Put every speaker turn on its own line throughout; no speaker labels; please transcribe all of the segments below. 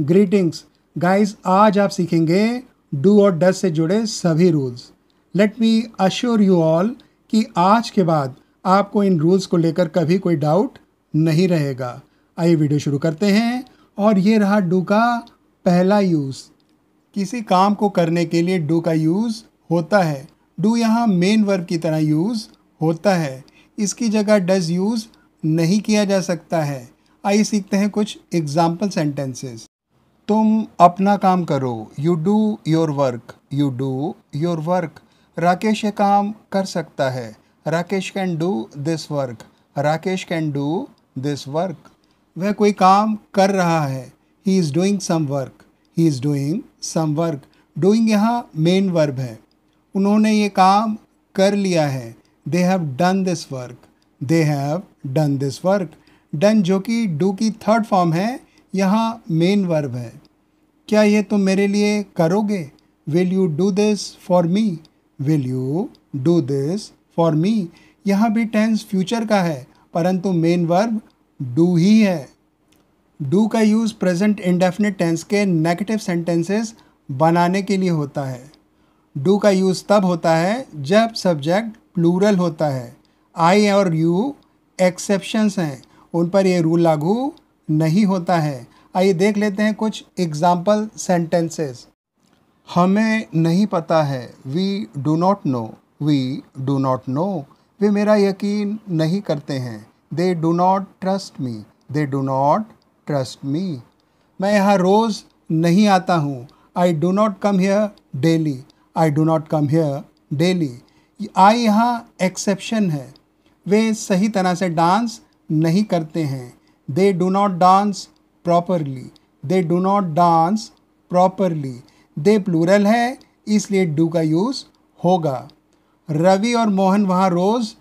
greetings guys आज आप सीखेंगे डू और डस से जुड़े सभी rules let me assure you all कि आज के बाद आपको इन रूल्स को लेकर कभी कोई डाउट नहीं रहेगा आइए वीडियो शुरू करते हैं और ये रहा डू का पहला यूज़ किसी काम को करने के लिए डू का यूज़ होता है डू यहाँ मेन वर्ब की तरह यूज़ होता है इसकी जगह डज यूज़ नहीं किया जा सकता है आइए सीखते हैं कुछ एग्जाम्पल सेंटेंसेस तुम अपना काम करो you do your work you do your work Rakesh ये काम कर सकता है Rakesh can do this work Rakesh can do this work वह कोई काम कर रहा है he is doing some work he is doing some work doing यहाँ मेन वर्ब है उन्होंने ये काम कर लिया है they have done this work they have done this work done जो कि डू की थर्ड फॉर्म है यहाँ मेन वर्ब है क्या ये तुम मेरे लिए करोगे will you do this for me will you do this for me यहाँ भी टेंस फ्यूचर का है परंतु मेन वर्ब डू ही है डू का यूज़ प्रेजेंट इंडेफिनेट टेंस के नेगेटिव सेंटेंसेस बनाने के लिए होता है डू का यूज़ तब होता है जब सब्जेक्ट प्लूरल होता है आई और यू एक्सेप्शंस हैं उन पर यह रूल लागू नहीं होता है आइए देख लेते हैं कुछ एग्ज़ाम्पल सेंटेंसेस हमें नहीं पता है we do not know we do not know वे मेरा यकीन नहीं करते हैं they do not trust me they do not trust me मैं यहाँ रोज़ नहीं आता हूँ I do not come here daily I do not come here daily I यहाँ एक्सेप्शन है वे सही तरह से डांस नहीं करते हैं they do not dance properly they do not dance properly they plural है इसलिए डू का यूज़ होगा रवि और मोहन वहाँ रोज़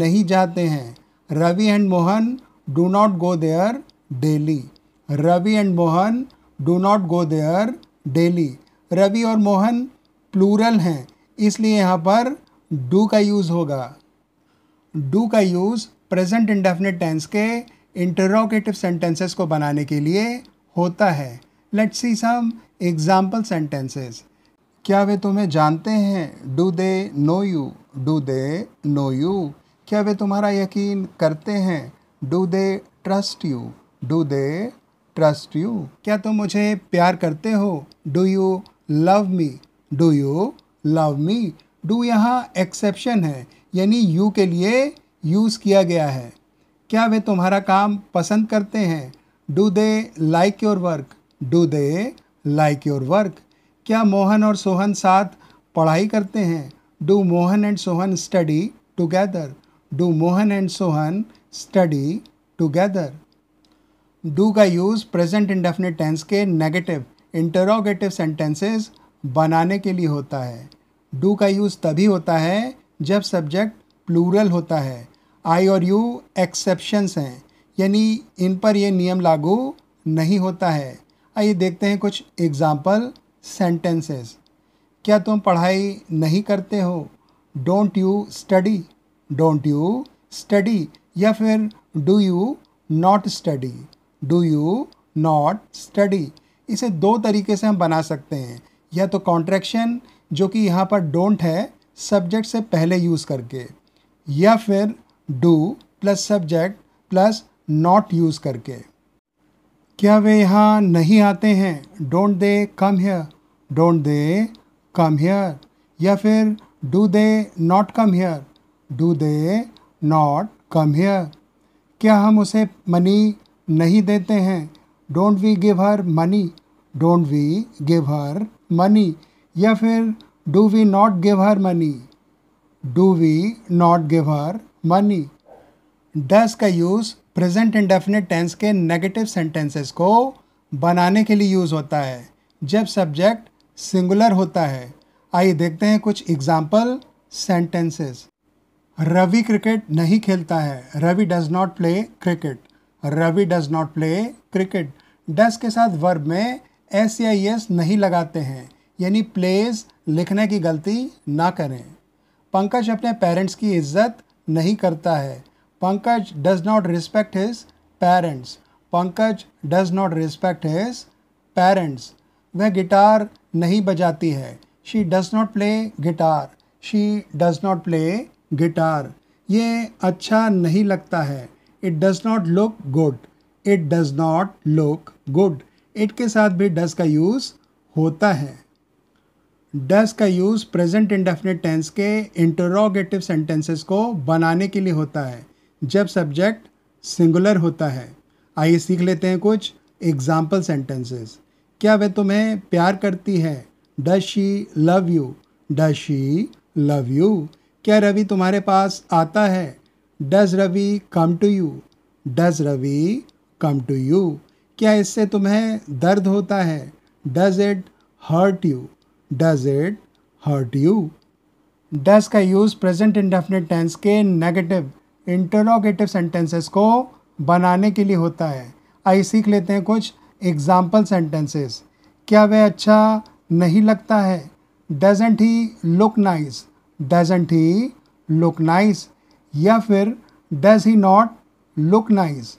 नहीं जाते हैं Ravi and Mohan do not go there daily Ravi and Mohan do not go there daily Ravi और मोहन प्लूरल हैं इसलिए यहाँ पर डू का यूज़ होगा डू का यूज़ प्रेजेंट इंडेफिनेट टेंस के इंटरोगेटिव सेंटेंसेस को बनाने के लिए होता है let's see some example sentences क्या वे तुम्हें जानते हैं do they know you do they know you क्या वे तुम्हारा यकीन करते हैं do they trust you do they trust you क्या तुम मुझे प्यार करते हो do you love me do you love me do यहाँ एक्सेप्शन है यानी यू के लिए यूज़ किया गया है क्या वे तुम्हारा काम पसंद करते हैं do they like your work do they like your work क्या मोहन और सोहन साथ पढ़ाई करते हैं do Mohan and Sohan study together do Mohan and Sohan study together do का यूज़ प्रेजेंट इंडेफिनेट टेंस के नेगेटिव इंटरोगेटिव सेंटेंसेस बनाने के लिए होता है डू का यूज़ तभी होता है जब सब्जेक्ट प्लूरल होता है आई और यू एक्सेप्शंस हैं यानी इन पर ये नियम लागू नहीं होता है आइए देखते हैं कुछ एग्ज़ाम्पल सेंटेंसेस क्या तुम पढ़ाई नहीं करते हो don't you study don't you study या फिर do you not study do you not study इसे दो तरीके से हम बना सकते हैं या तो कॉन्ट्रैक्शन जो कि यहाँ पर डोंट है सब्जेक्ट से पहले यूज़ करके या फिर do plus subject plus not use करके क्या वे यहाँ नहीं आते हैं don't they come here don't they come here या फिर do they not come here do they not come here क्या हम उसे मनी नहीं देते हैं don't we give her money don't we give her money या फिर do we not give her money do we not give her money does का use present indefinite tense के नेगेटिव सेंटेंसेस को बनाने के लिए यूज़ होता है जब सब्जेक्ट सिंगुलर होता है आइए देखते हैं कुछ एग्जाम्पल सेंटेंसेस रवि क्रिकेट नहीं खेलता है Ravi does not play cricket Ravi does not play cricket does के साथ वर्ब में एस या एस नहीं लगाते हैं यानी प्लेज लिखने की गलती ना करें पंकज अपने पेरेंट्स की इज्जत नहीं करता है Pankaj does not respect his parents Pankaj does not respect his parents वह गिटार नहीं बजाती है she does not play guitar she does not play guitar ये अच्छा नहीं लगता है it does not look good it does not look good it के साथ भी डज का यूज़ होता है डज का यूज़ प्रेजेंट इंडेफिनिट टेंस के इंटरोगेटिव सेंटेंसेस को बनाने के लिए होता है जब सब्जेक्ट सिंगुलर होता है आइए सीख लेते हैं कुछ एग्जाम्पल सेंटेंसेस क्या वह तुम्हें प्यार करती है does she love you does she love you क्या रवि तुम्हारे पास आता है does Ravi come to you does Ravi come to you क्या इससे तुम्हें दर्द होता है does it hurt you does it hurt you does का यूज़ प्रेजेंट इंडेफिनेट टेंस के नेगेटिव इंटरोगेटिव सेंटेंसेस को बनाने के लिए होता है आई सीख लेते हैं कुछ एग्जाम्पल सेंटेंसेस क्या वह अच्छा नहीं लगता है doesn't he look nice doesn't he look nice या फिर does he not look nice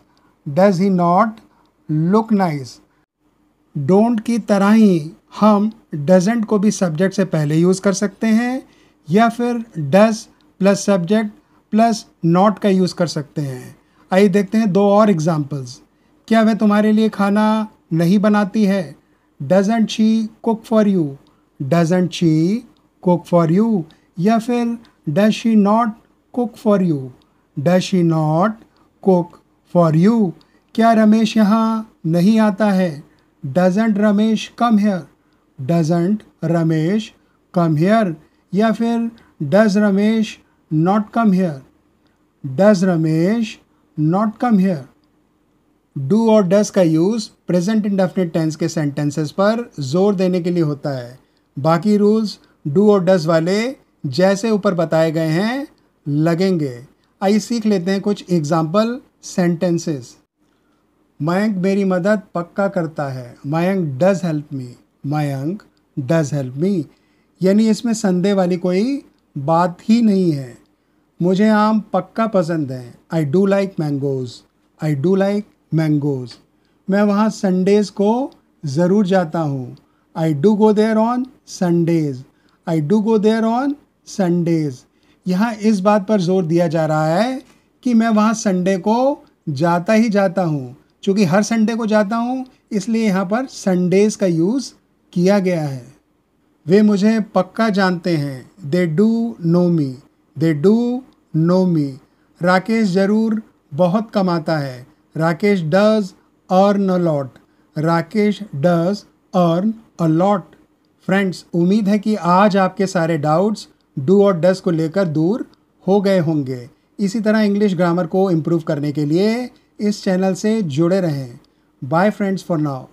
does he not look nice don't की तरह ही हम डजेंट को भी सब्जेक्ट से पहले यूज़ कर सकते हैं या फिर does plus subject plus not का यूज़ कर सकते हैं आइए देखते हैं दो और एग्जाम्पल्स क्या वह तुम्हारे लिए खाना नहीं बनाती है doesn't she cook for you doesn't she cook for you या फिर does she not cook for you does she not cook for you क्या रमेश यहाँ नहीं आता है doesn't Ramesh come here doesn't Ramesh come here या फिर does Ramesh not come here does Ramesh not come here do और डज का यूज़ प्रेजेंट डेफिनेट टेंस के सेंटेंसेस पर जोर देने के लिए होता है बाकी रूल्स डू और डज वाले जैसे ऊपर बताए गए हैं लगेंगे आइए सीख लेते हैं कुछ एग्जाम्पल सेंटेंसेस मयंक मेरी मदद पक्का करता है Mayank does help me Mayank does help me यानी इसमें संदेह वाली कोई बात ही नहीं है मुझे आम पक्का पसंद है I do like mangoes I do like mangoes मैं वहाँ संडेज़ को ज़रूर जाता हूँ I do go there on Sundays I do go there on Sundays यहाँ इस बात पर जोर दिया जा रहा है कि मैं वहाँ संडे को जाता ही जाता हूँ चूँकि हर संडे को जाता हूँ इसलिए यहाँ पर संडेज़ का यूज़ किया गया है वे मुझे पक्का जानते हैं they do know me they do know me Rakesh ज़रूर बहुत कमाता है Rakesh does earn a lot Rakesh does earn a lot friends उम्मीद है कि आज आपके सारे डाउट्स डू और डज को लेकर दूर हो गए होंगे इसी तरह इंग्लिश ग्रामर को इम्प्रूव करने के लिए इस चैनल से जुड़े रहें बाय फ्रेंड्स फॉर नाउ